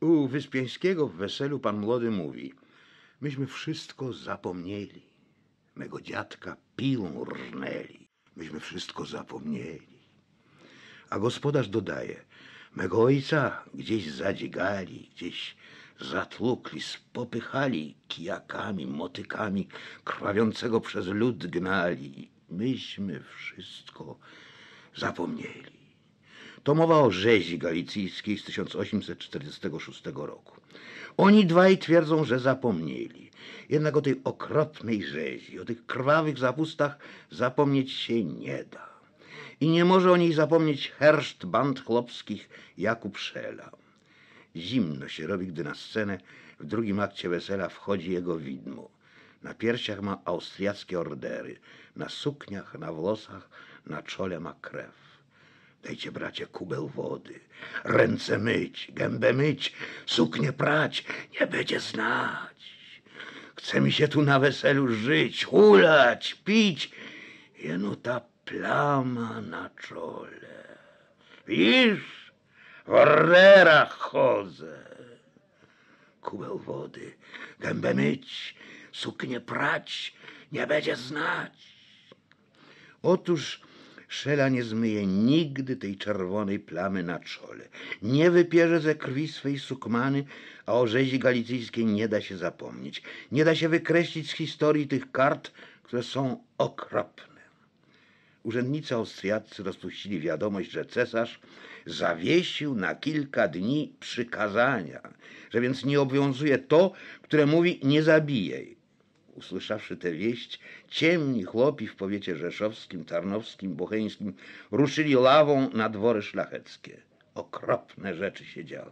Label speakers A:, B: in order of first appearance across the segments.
A: U Wyspiańskiego w weselu pan młody mówi Myśmy wszystko zapomnieli. Mego dziadka pił rżnęli. Myśmy wszystko zapomnieli. A gospodarz dodaje Mego ojca gdzieś zadzigali, gdzieś zatłukli, spopychali kijakami, motykami, krwawiącego przez lud gnali. Myśmy wszystko zapomnieli. To mowa o rzezi galicyjskiej z 1846 roku. Oni dwaj twierdzą, że zapomnieli. Jednak o tej okropnej rzezi, o tych krwawych zapustach zapomnieć się nie da. I nie może o niej zapomnieć herszt band chłopskich Jakub Szela. Zimno się robi, gdy na scenę w drugim akcie wesela wchodzi jego widmo. Na piersiach ma austriackie ordery, na sukniach, na włosach, na czole ma krew. Dajcie, bracie, kubeł wody, ręce myć, gębę myć, suknie prać, nie będzie znać. Chce mi się tu na weselu żyć, hulać, pić, jeno ta plama na czole. Widzisz, w orderach chodzę. Kubeł wody, gębę myć, suknie prać, nie będzie znać. Otóż Szela nie zmyje nigdy tej czerwonej plamy na czole. Nie wypierze ze krwi swej sukmany, a o rzezi galicyjskiej nie da się zapomnieć. Nie da się wykreślić z historii tych kart, które są okropne. Urzędnicy austriaccy rozpuścili wiadomość, że cesarz zawiesił na kilka dni przykazania, że więc nie obowiązuje to, które mówi nie zabijaj usłyszawszy tę wieść, ciemni chłopi w powiecie rzeszowskim, tarnowskim, bocheńskim ruszyli ławą na dwory szlacheckie. Okropne rzeczy się działy.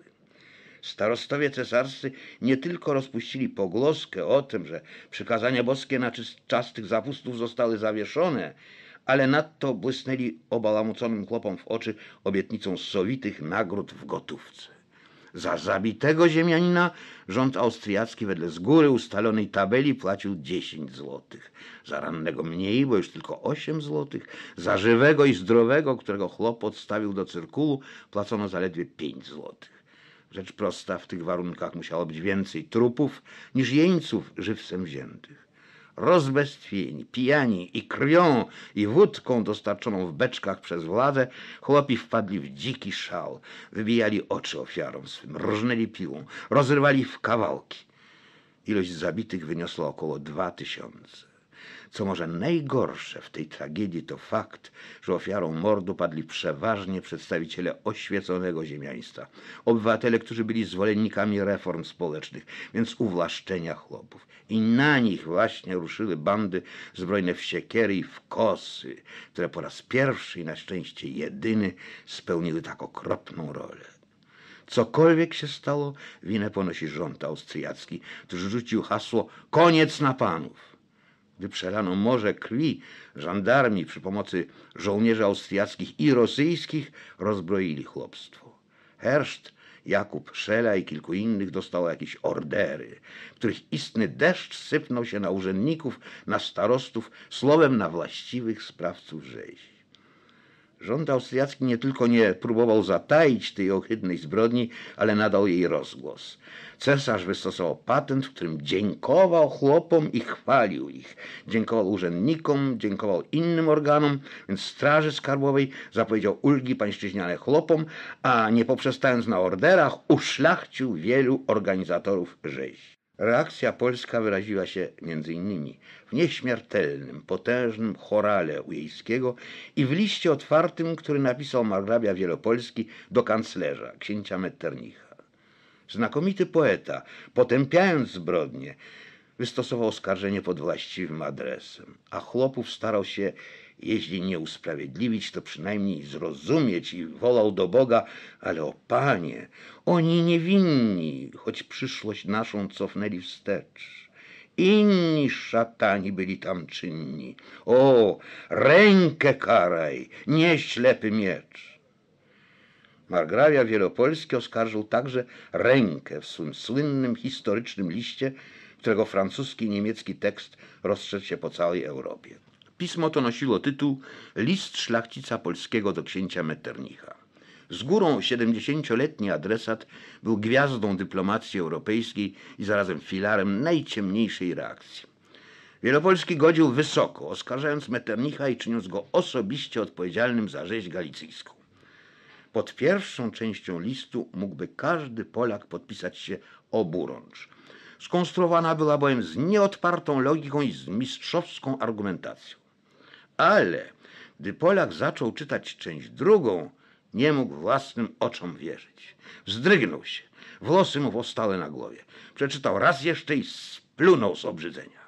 A: Starostowie cesarscy nie tylko rozpuścili pogłoskę o tym, że przykazania boskie na czas tych zapustów zostały zawieszone, ale nadto błysnęli obalamuconym chłopom w oczy obietnicą sowitych nagród w gotówce. Za zabitego ziemianina rząd austriacki wedle z góry ustalonej tabeli płacił 10 złotych. Za rannego mniej, bo już tylko 8 złotych. Za żywego i zdrowego, którego chłop odstawił do cyrkułu, płacono zaledwie 5 złotych. Rzecz prosta, w tych warunkach musiało być więcej trupów niż jeńców żywcem wziętych rozbestwieni, pijani i krwią i wódką dostarczoną w beczkach przez władzę, chłopi wpadli w dziki szał, wybijali oczy ofiarom swym, różnęli piłą, rozrywali w kawałki. Ilość zabitych wyniosła około dwa tysiące. Co może najgorsze w tej tragedii to fakt, że ofiarą mordu padli przeważnie przedstawiciele oświeconego ziemiaństwa, obywatele, którzy byli zwolennikami reform społecznych, więc uwłaszczenia chłopów. I na nich właśnie ruszyły bandy zbrojne w siekiery i w kosy, które po raz pierwszy i na szczęście jedyny spełniły tak okropną rolę. Cokolwiek się stało, winę ponosi rząd austriacki, który rzucił hasło koniec na panów gdy przelano morze krwi, żandarmi przy pomocy żołnierzy austriackich i rosyjskich rozbroili chłopstwo. Herszt, Jakub Szela i kilku innych dostało jakieś ordery, których istny deszcz sypnął się na urzędników, na starostów, słowem na właściwych sprawców rzezi. Rząd austriacki nie tylko nie próbował zataić tej ohydnej zbrodni, ale nadał jej rozgłos. Cesarz wystosował patent, w którym dziękował chłopom i chwalił ich. Dziękował urzędnikom, dziękował innym organom, więc Straży Skarbowej zapowiedział ulgi pańszczyźniane chłopom, a nie poprzestając na orderach, uszlachcił wielu organizatorów rzezi. Reakcja polska wyraziła się m.in. w nieśmiertelnym, potężnym chorale Ujejskiego i w liście otwartym, który napisał margrabia Wielopolski do kanclerza, księcia Metternicha. Znakomity poeta, potępiając zbrodnie, wystosował oskarżenie pod właściwym adresem, a chłopów starał się jeśli nie usprawiedliwić, to przynajmniej zrozumieć i wolał do Boga, ale o Panie, oni niewinni, choć przyszłość naszą cofnęli wstecz. Inni szatani byli tam czynni. O, rękę karaj, nie ślepy miecz. Margrabia Wielopolski oskarżył także rękę w swym słynnym historycznym liście, którego francuski i niemiecki tekst rozszedł się po całej Europie. Pismo to nosiło tytuł List szlachcica polskiego do księcia Metternicha. Z górą 70-letni adresat był gwiazdą dyplomacji europejskiej i zarazem filarem najciemniejszej reakcji. Wielopolski godził wysoko, oskarżając Metternicha i czyniąc go osobiście odpowiedzialnym za rzeź galicyjską. Pod pierwszą częścią listu mógłby każdy Polak podpisać się oburącz. Skonstruowana była bowiem z nieodpartą logiką i z mistrzowską argumentacją. Ale gdy Polak zaczął czytać część drugą, nie mógł własnym oczom wierzyć. Zdrygnął się. Włosy mu powstały na głowie. Przeczytał raz jeszcze i splunął z obrzydzenia.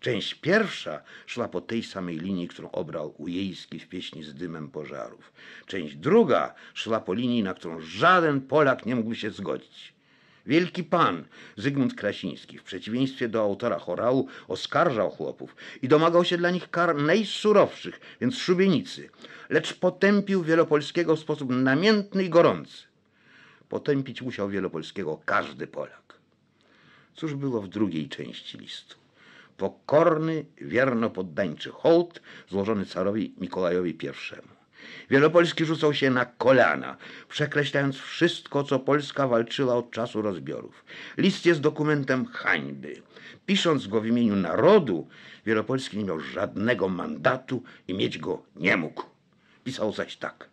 A: Część pierwsza szła po tej samej linii, którą obrał Ujejski w pieśni z dymem pożarów. Część druga szła po linii, na którą żaden Polak nie mógł się zgodzić. Wielki pan Zygmunt Krasiński, w przeciwieństwie do autora chorału, oskarżał chłopów i domagał się dla nich kar najsurowszych, więc szubienicy, lecz potępił Wielopolskiego w sposób namiętny i gorący. Potępić musiał Wielopolskiego każdy Polak. Cóż było w drugiej części listu? Pokorny, wierno poddańczy hołd złożony carowi Mikołajowi I. Wielopolski rzucał się na kolana, przekreślając wszystko, co Polska walczyła od czasu rozbiorów. List jest dokumentem hańby. Pisząc go w imieniu narodu, Wielopolski nie miał żadnego mandatu i mieć go nie mógł. Pisał zaś tak –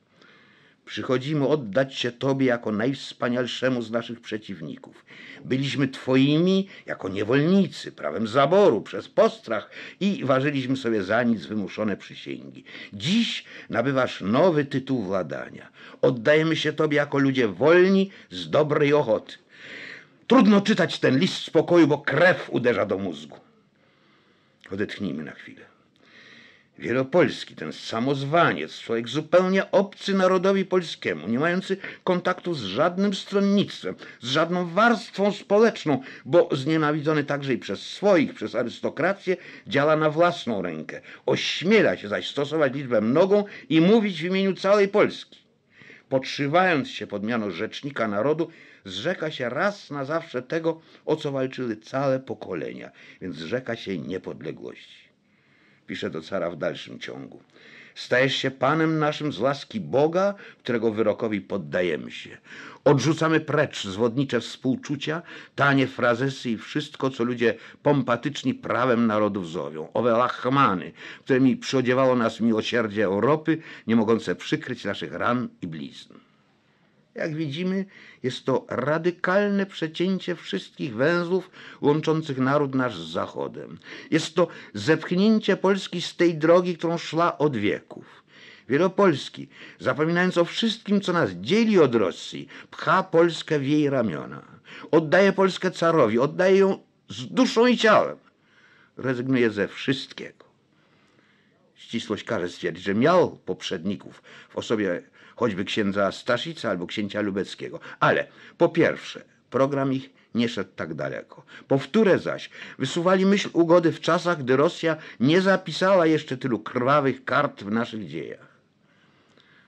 A: Przychodzimy oddać się Tobie jako najwspanialszemu z naszych przeciwników. Byliśmy Twoimi jako niewolnicy, prawem zaboru, przez postrach i ważyliśmy sobie za nic wymuszone przysięgi. Dziś nabywasz nowy tytuł władania. Oddajemy się Tobie jako ludzie wolni z dobrej ochoty. Trudno czytać ten list spokoju, bo krew uderza do mózgu. Odetchnijmy na chwilę. Wielopolski, ten samozwaniec, człowiek zupełnie obcy narodowi polskiemu, nie mający kontaktu z żadnym stronnictwem, z żadną warstwą społeczną, bo znienawidzony także i przez swoich, przez arystokrację, działa na własną rękę. Ośmiela się zaś stosować liczbę mnogą i mówić w imieniu całej Polski. Podszywając się pod miano rzecznika narodu, zrzeka się raz na zawsze tego, o co walczyły całe pokolenia, więc zrzeka się niepodległości pisze do cara w dalszym ciągu. Stajesz się Panem naszym z łaski Boga, którego wyrokowi poddajemy się. Odrzucamy precz zwodnicze współczucia, tanie frazesy i wszystko, co ludzie pompatyczni prawem narodów zowią. Owe lachmany, którymi przyodziewało nas miłosierdzie Europy, nie mogące przykryć naszych ran i blizn. Jak widzimy, jest to radykalne przecięcie wszystkich węzłów łączących naród nasz z Zachodem. Jest to zepchnięcie Polski z tej drogi, którą szła od wieków. Wielopolski, zapominając o wszystkim, co nas dzieli od Rosji, pcha Polskę w jej ramiona. Oddaje Polskę carowi, oddaje ją z duszą i ciałem. Rezygnuje ze wszystkiego. Ścisłość każe stwierdzić, że miał poprzedników w osobie choćby księdza Staszica albo księcia Lubeckiego. Ale po pierwsze, program ich nie szedł tak daleko. Powtórę zaś, wysuwali myśl ugody w czasach, gdy Rosja nie zapisała jeszcze tylu krwawych kart w naszych dziejach.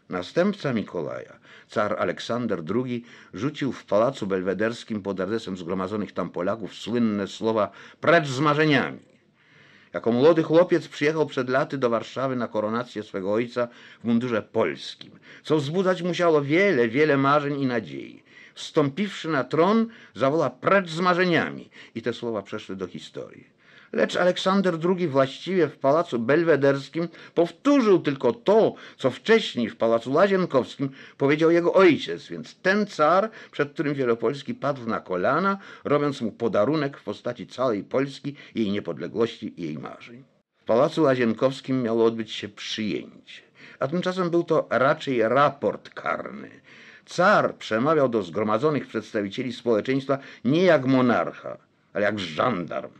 A: Następca Mikołaja, car Aleksander II, rzucił w pałacu belwederskim pod adresem zgromadzonych tam Polaków słynne słowa precz z marzeniami. Jako młody chłopiec przyjechał przed laty do Warszawy na koronację swego ojca w mundurze polskim, co wzbudzać musiało wiele, wiele marzeń i nadziei. Wstąpiwszy na tron, zawoła precz z marzeniami i te słowa przeszły do historii. Lecz Aleksander II właściwie w Pałacu Belwederskim powtórzył tylko to, co wcześniej w Pałacu Łazienkowskim powiedział jego ojciec, więc ten car, przed którym Wielopolski padł na kolana, robiąc mu podarunek w postaci całej Polski, jej niepodległości i jej marzeń. W Pałacu Łazienkowskim miało odbyć się przyjęcie, a tymczasem był to raczej raport karny. Car przemawiał do zgromadzonych przedstawicieli społeczeństwa nie jak monarcha, ale jak żandarm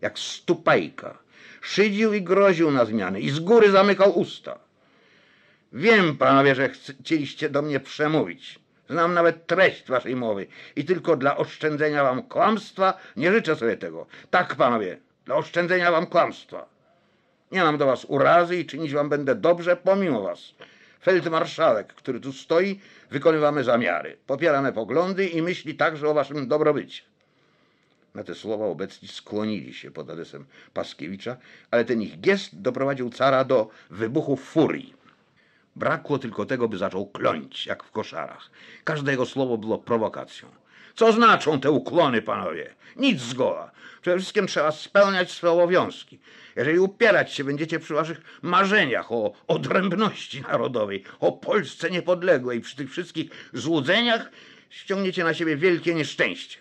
A: jak stupajka. Szydził i groził na zmiany i z góry zamykał usta. Wiem, panowie, że chcieliście do mnie przemówić. Znam nawet treść waszej mowy i tylko dla oszczędzenia wam kłamstwa nie życzę sobie tego. Tak, panowie, dla oszczędzenia wam kłamstwa. Nie mam do was urazy i czynić wam będę dobrze pomimo was. Feldmarszałek, który tu stoi, wykonywamy zamiary. Popieramy poglądy i myśli także o waszym dobrobycie. Na te słowa obecni skłonili się pod adresem Paskiewicza, ale ten ich gest doprowadził cara do wybuchu furii. Brakło tylko tego, by zaczął kląć, jak w koszarach. Każde jego słowo było prowokacją. Co znaczą te uklony, panowie? Nic zgoła. Przede wszystkim trzeba spełniać swoje obowiązki. Jeżeli upierać się będziecie przy waszych marzeniach o odrębności narodowej, o Polsce niepodległej, przy tych wszystkich złudzeniach, ściągniecie na siebie wielkie nieszczęście.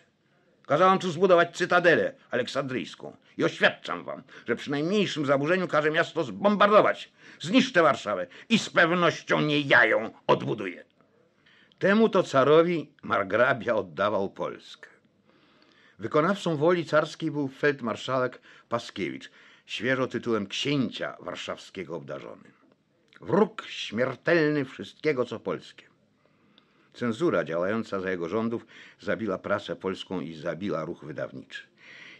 A: Kazałam tu zbudować cytadelę aleksandryjską i oświadczam wam, że przy najmniejszym zaburzeniu każę miasto zbombardować. Zniszczę Warszawę i z pewnością nie ja ją odbuduję. Temu to carowi margrabia oddawał Polskę. Wykonawcą woli carskiej był feldmarszałek Paskiewicz, świeżo tytułem księcia warszawskiego obdarzony. Wróg śmiertelny wszystkiego, co polskie. Cenzura działająca za jego rządów zabila prasę polską i zabila ruch wydawniczy.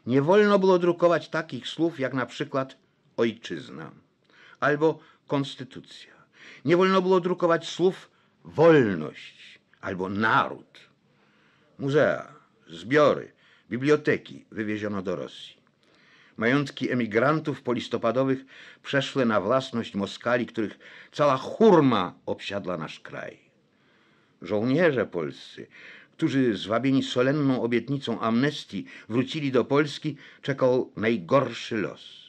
A: Nie wolno było drukować takich słów jak na przykład ojczyzna albo konstytucja. Nie wolno było drukować słów wolność albo naród. Muzea, zbiory, biblioteki wywieziono do Rosji. Majątki emigrantów polistopadowych przeszły na własność Moskali, których cała hurma obsiadła nasz kraj żołnierze polscy, którzy zwabieni solenną obietnicą amnestii wrócili do Polski, czekał najgorszy los.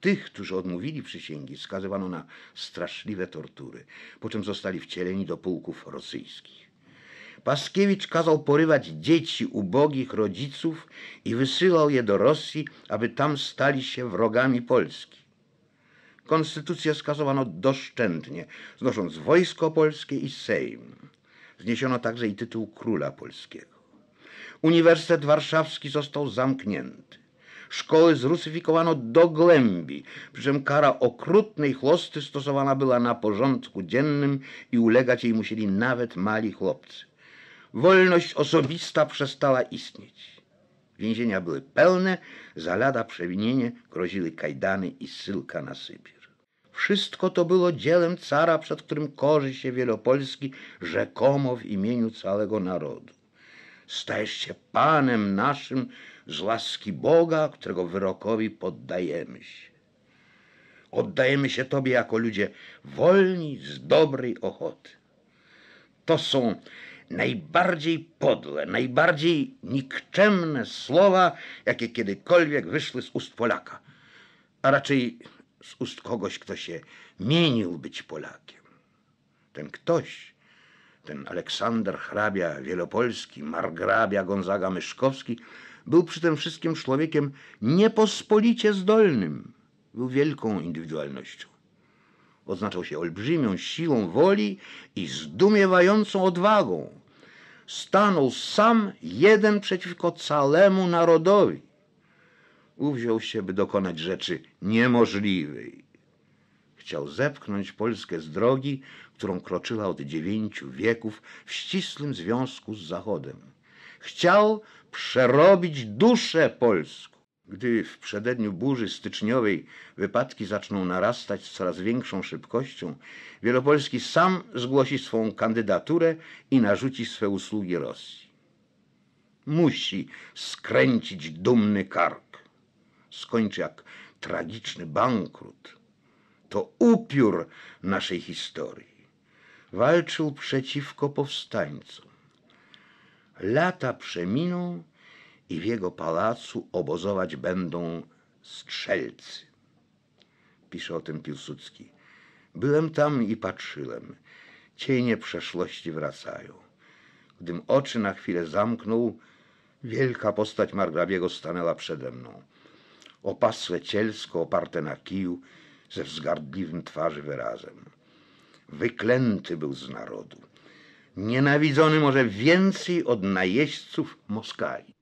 A: Tych, którzy odmówili przysięgi, skazywano na straszliwe tortury, po czym zostali wcieleni do pułków rosyjskich. Paskiewicz kazał porywać dzieci ubogich rodziców i wysyłał je do Rosji, aby tam stali się wrogami Polski. Konstytucję skazowano doszczętnie, znosząc Wojsko Polskie i Sejm. Zniesiono także i tytuł Króla Polskiego. Uniwersytet Warszawski został zamknięty. Szkoły zrusyfikowano do głębi, przy czym kara okrutnej chłosty stosowana była na porządku dziennym i ulegać jej musieli nawet mali chłopcy. Wolność osobista przestała istnieć. Więzienia były pełne, za lada przewinienie groziły kajdany i sylka na sypie. Wszystko to było dziełem cara, przed którym korzy się Wielopolski rzekomo w imieniu całego narodu. Stajesz się Panem naszym z łaski Boga, którego wyrokowi poddajemy się. Oddajemy się Tobie jako ludzie wolni z dobrej ochoty. To są najbardziej podłe, najbardziej nikczemne słowa, jakie kiedykolwiek wyszły z ust Polaka, a raczej z ust kogoś, kto się mienił być Polakiem. Ten ktoś, ten Aleksander Hrabia Wielopolski, margrabia Gonzaga Myszkowski, był przy tym wszystkim człowiekiem niepospolicie zdolnym. Był wielką indywidualnością. Oznaczał się olbrzymią siłą woli i zdumiewającą odwagą. Stanął sam jeden przeciwko całemu narodowi uwziął się, by dokonać rzeczy niemożliwej. Chciał zepchnąć Polskę z drogi, którą kroczyła od dziewięciu wieków w ścisłym związku z Zachodem. Chciał przerobić duszę Polską. Gdy w przededniu burzy styczniowej wypadki zaczną narastać z coraz większą szybkością, Wielopolski sam zgłosi swą kandydaturę i narzuci swe usługi Rosji. Musi skręcić dumny kark skończy jak tragiczny bankrut. To upiór naszej historii. Walczył przeciwko powstańcom. Lata przeminą i w jego pałacu obozować będą strzelcy. Pisze o tym Piłsudski. Byłem tam i patrzyłem. Cienie przeszłości wracają. Gdym oczy na chwilę zamknął, wielka postać Margrabiego stanęła przede mną opasłe cielsko oparte na kiju ze wzgardliwym twarzy wyrazem. Wyklęty był z narodu. Nienawidzony może więcej od najeźdźców Moskali.